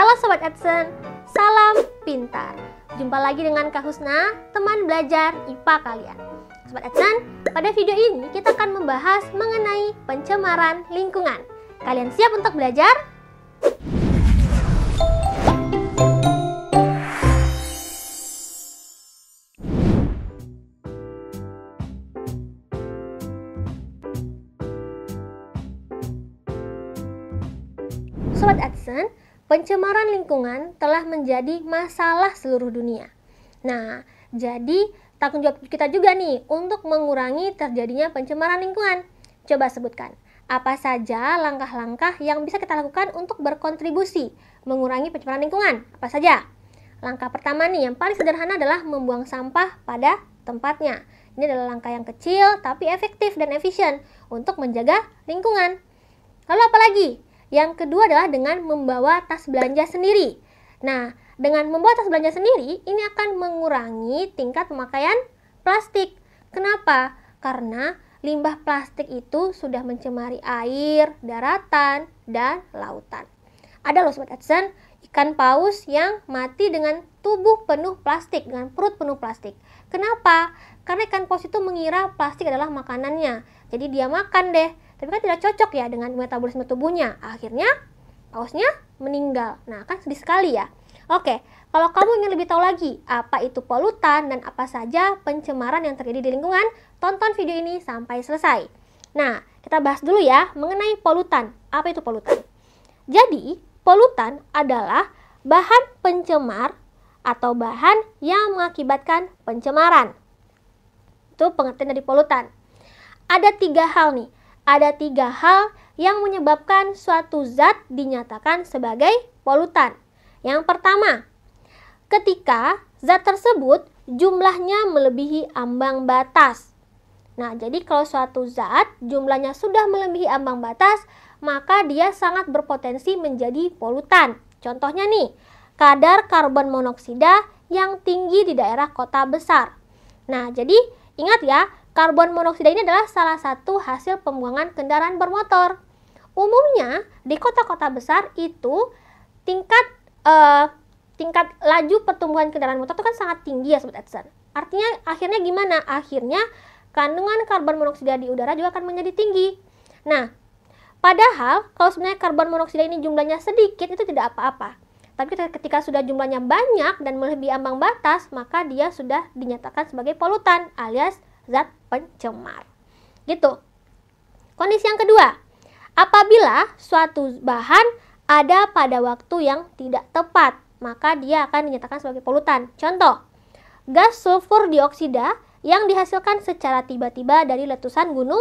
Halo Sobat Edson, salam pintar. Jumpa lagi dengan Kak Husna, teman belajar IPA kalian. Sobat Edson, pada video ini kita akan membahas mengenai pencemaran lingkungan. Kalian siap untuk belajar? Sobat Adsense, pencemaran lingkungan telah menjadi masalah seluruh dunia. Nah, jadi tanggung jawab kita juga nih untuk mengurangi terjadinya pencemaran lingkungan. Coba sebutkan, apa saja langkah-langkah yang bisa kita lakukan untuk berkontribusi mengurangi pencemaran lingkungan? Apa saja? Langkah pertama nih yang paling sederhana adalah membuang sampah pada tempatnya. Ini adalah langkah yang kecil tapi efektif dan efisien untuk menjaga lingkungan. Lalu apa lagi? Yang kedua adalah dengan membawa tas belanja sendiri. Nah, dengan membawa tas belanja sendiri, ini akan mengurangi tingkat pemakaian plastik. Kenapa? Karena limbah plastik itu sudah mencemari air, daratan, dan lautan. Ada loh Sobat Edson, ikan paus yang mati dengan tubuh penuh plastik, dengan perut penuh plastik. Kenapa? Karena ikan paus itu mengira plastik adalah makanannya. Jadi dia makan deh tapi kan tidak cocok ya dengan metabolisme tubuhnya akhirnya pausnya meninggal nah kan sedih sekali ya oke kalau kamu ingin lebih tahu lagi apa itu polutan dan apa saja pencemaran yang terjadi di lingkungan tonton video ini sampai selesai nah kita bahas dulu ya mengenai polutan apa itu polutan jadi polutan adalah bahan pencemar atau bahan yang mengakibatkan pencemaran. Itu pengertian dari polutan. Ada tiga hal nih ada tiga hal yang menyebabkan suatu zat dinyatakan sebagai polutan. Yang pertama, ketika zat tersebut jumlahnya melebihi ambang batas. Nah, jadi kalau suatu zat jumlahnya sudah melebihi ambang batas, maka dia sangat berpotensi menjadi polutan. Contohnya nih, kadar karbon monoksida yang tinggi di daerah kota besar. Nah, jadi ingat ya, Karbon monoksida ini adalah salah satu hasil pembuangan kendaraan bermotor. Umumnya di kota-kota besar itu tingkat uh, tingkat laju pertumbuhan kendaraan motor itu kan sangat tinggi ya sobat Edson. Artinya akhirnya gimana? Akhirnya kandungan karbon monoksida di udara juga akan menjadi tinggi. Nah, padahal kalau sebenarnya karbon monoksida ini jumlahnya sedikit itu tidak apa-apa. Tapi ketika sudah jumlahnya banyak dan melebihi ambang batas, maka dia sudah dinyatakan sebagai polutan alias zat pencemar. Gitu. Kondisi yang kedua, apabila suatu bahan ada pada waktu yang tidak tepat, maka dia akan dinyatakan sebagai polutan. Contoh, gas sulfur dioksida yang dihasilkan secara tiba-tiba dari letusan gunung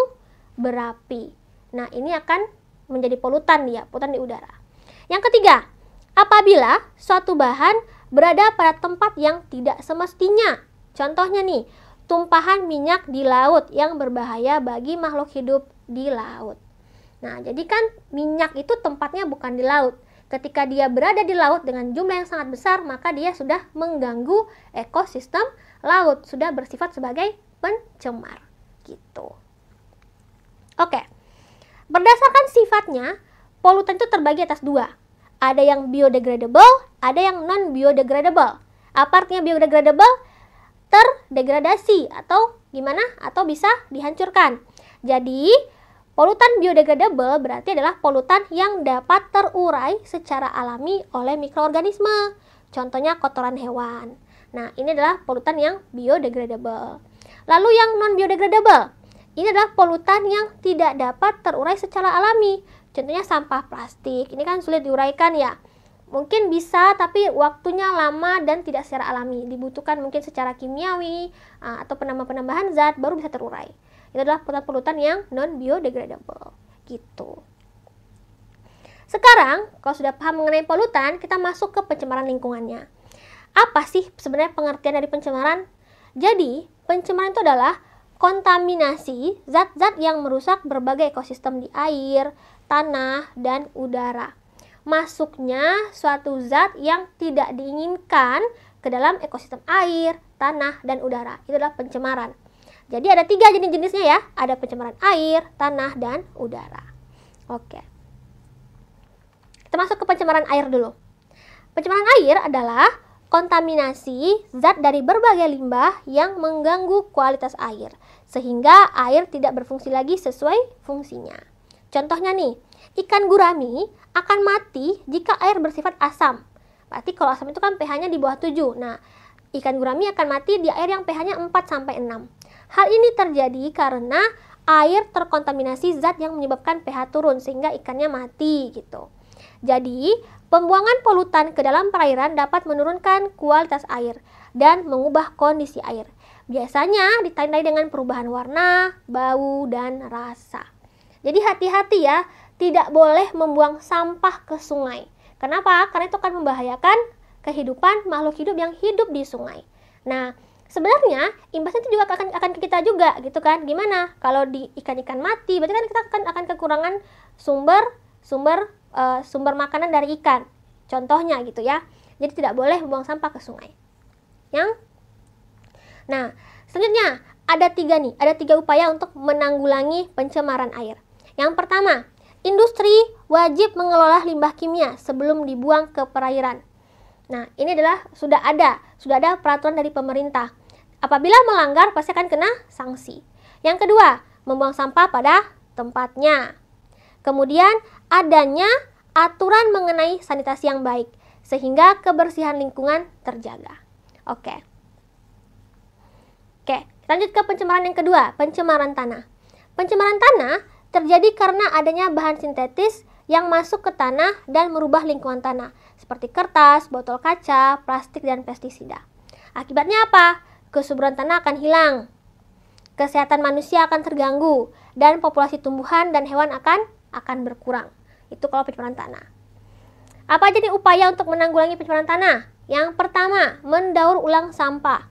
berapi. Nah, ini akan menjadi polutan dia, ya, polutan di udara. Yang ketiga, apabila suatu bahan berada pada tempat yang tidak semestinya. Contohnya nih, tumpahan minyak di laut yang berbahaya bagi makhluk hidup di laut. Nah, jadi kan minyak itu tempatnya bukan di laut. Ketika dia berada di laut dengan jumlah yang sangat besar, maka dia sudah mengganggu ekosistem laut, sudah bersifat sebagai pencemar. Gitu. Oke. Berdasarkan sifatnya, polutan itu terbagi atas dua. Ada yang biodegradable, ada yang non biodegradable. Apa artinya biodegradable? terdegradasi atau gimana atau bisa dihancurkan. Jadi, polutan biodegradable berarti adalah polutan yang dapat terurai secara alami oleh mikroorganisme. Contohnya kotoran hewan. Nah, ini adalah polutan yang biodegradable. Lalu yang non biodegradable. Ini adalah polutan yang tidak dapat terurai secara alami. Contohnya sampah plastik. Ini kan sulit diuraikan ya. Mungkin bisa, tapi waktunya lama dan tidak secara alami. Dibutuhkan mungkin secara kimiawi eh, atau penambah-penambahan zat baru bisa terurai. Itu adalah polutan-polutan yang non biodegradable. Gitu. Sekarang, kalau sudah paham mengenai polutan, kita masuk ke pencemaran lingkungannya. Apa sih sebenarnya pengertian dari pencemaran? Jadi, pencemaran itu adalah kontaminasi zat-zat yang merusak berbagai ekosistem di air, tanah, dan udara masuknya suatu zat yang tidak diinginkan ke dalam ekosistem air, tanah, dan udara. Itu adalah pencemaran. Jadi ada tiga jenis-jenisnya ya. Ada pencemaran air, tanah, dan udara. Oke. Kita masuk ke pencemaran air dulu. Pencemaran air adalah kontaminasi zat dari berbagai limbah yang mengganggu kualitas air, sehingga air tidak berfungsi lagi sesuai fungsinya. Contohnya nih, ikan gurami akan mati jika air bersifat asam. Berarti kalau asam itu kan pH-nya di bawah 7. Nah, ikan gurami akan mati di air yang pH-nya 4 sampai 6. Hal ini terjadi karena air terkontaminasi zat yang menyebabkan pH turun sehingga ikannya mati gitu. Jadi, pembuangan polutan ke dalam perairan dapat menurunkan kualitas air dan mengubah kondisi air. Biasanya ditandai dengan perubahan warna, bau, dan rasa. Jadi hati-hati ya tidak boleh membuang sampah ke sungai. Kenapa? Karena itu akan membahayakan kehidupan makhluk hidup yang hidup di sungai. Nah, sebenarnya imbasnya itu juga akan akan ke kita juga gitu kan. Gimana? Kalau di ikan-ikan mati, berarti kan kita akan akan kekurangan sumber sumber uh, sumber makanan dari ikan. Contohnya gitu ya. Jadi tidak boleh membuang sampah ke sungai. Yang Nah, selanjutnya ada tiga nih, ada tiga upaya untuk menanggulangi pencemaran air. Yang pertama, Industri wajib mengelola limbah kimia sebelum dibuang ke perairan. Nah, ini adalah sudah ada, sudah ada peraturan dari pemerintah. Apabila melanggar pasti akan kena sanksi. Yang kedua, membuang sampah pada tempatnya. Kemudian adanya aturan mengenai sanitasi yang baik sehingga kebersihan lingkungan terjaga. Oke. Oke, lanjut ke pencemaran yang kedua, pencemaran tanah. Pencemaran tanah terjadi karena adanya bahan sintetis yang masuk ke tanah dan merubah lingkungan tanah, seperti kertas, botol kaca, plastik, dan pestisida. Akibatnya apa? Kesuburan tanah akan hilang, kesehatan manusia akan terganggu, dan populasi tumbuhan dan hewan akan akan berkurang. Itu kalau pencemaran tanah. Apa jadi upaya untuk menanggulangi pencemaran tanah? Yang pertama, mendaur ulang sampah.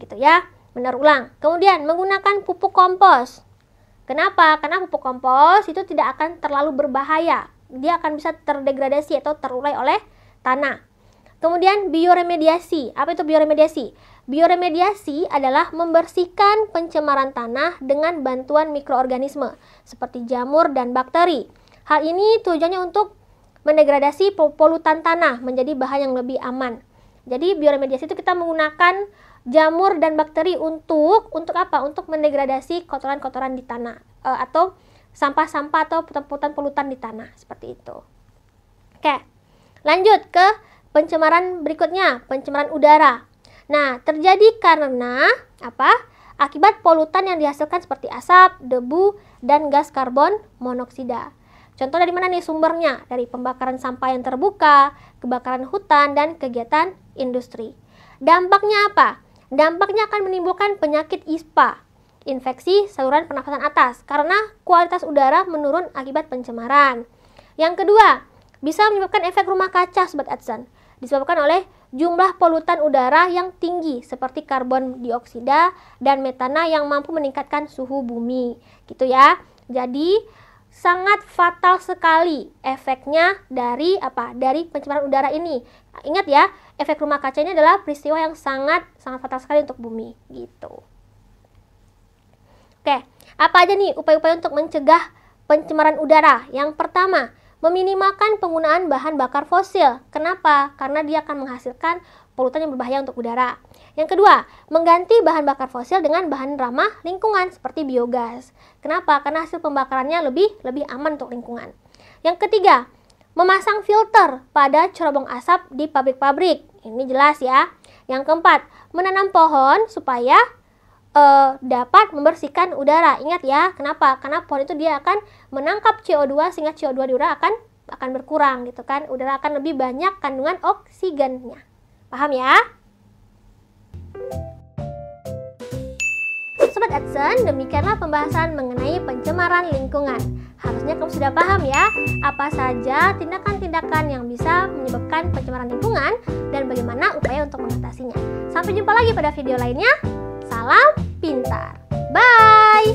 Gitu ya, mendaur ulang. Kemudian menggunakan pupuk kompos. Kenapa? Karena pupuk kompos itu tidak akan terlalu berbahaya. Dia akan bisa terdegradasi atau terurai oleh tanah. Kemudian bioremediasi. Apa itu bioremediasi? Bioremediasi adalah membersihkan pencemaran tanah dengan bantuan mikroorganisme seperti jamur dan bakteri. Hal ini tujuannya untuk mendegradasi polutan tanah menjadi bahan yang lebih aman. Jadi bioremediasi itu kita menggunakan jamur dan bakteri untuk untuk apa? Untuk mendegradasi kotoran-kotoran di tanah e, atau sampah-sampah atau putan-putan polutan di tanah seperti itu. Oke. Lanjut ke pencemaran berikutnya, pencemaran udara. Nah, terjadi karena apa? Akibat polutan yang dihasilkan seperti asap, debu, dan gas karbon monoksida. Contoh dari mana nih sumbernya? Dari pembakaran sampah yang terbuka, kebakaran hutan, dan kegiatan industri. Dampaknya apa? Dampaknya akan menimbulkan penyakit ISPA, infeksi saluran pernafasan atas, karena kualitas udara menurun akibat pencemaran. Yang kedua, bisa menyebabkan efek rumah kaca Sobat Adzan, disebabkan oleh jumlah polutan udara yang tinggi seperti karbon dioksida dan metana yang mampu meningkatkan suhu bumi. Gitu ya. Jadi, sangat fatal sekali efeknya dari apa? Dari pencemaran udara ini. Ingat ya, efek rumah kaca ini adalah peristiwa yang sangat sangat fatal sekali untuk bumi gitu. Oke, apa aja nih upaya-upaya untuk mencegah pencemaran udara? Yang pertama, meminimalkan penggunaan bahan bakar fosil. Kenapa? Karena dia akan menghasilkan polutan yang berbahaya untuk udara. Yang kedua, mengganti bahan bakar fosil dengan bahan ramah lingkungan seperti biogas. Kenapa? Karena hasil pembakarannya lebih lebih aman untuk lingkungan. Yang ketiga, memasang filter pada cerobong asap di pabrik-pabrik. Ini jelas ya. Yang keempat, menanam pohon supaya uh, dapat membersihkan udara. Ingat ya, kenapa? Karena pohon itu dia akan menangkap CO2 sehingga CO2 di udara akan akan berkurang gitu kan. Udara akan lebih banyak kandungan oksigennya. Paham ya? Sobat Edson, demikianlah pembahasan mengenai pencemaran lingkungan. Harusnya kamu sudah paham ya, apa saja tindakan-tindakan yang bisa menyebabkan pencemaran lingkungan dan bagaimana upaya untuk mengatasinya. Sampai jumpa lagi pada video lainnya. Salam pintar. Bye.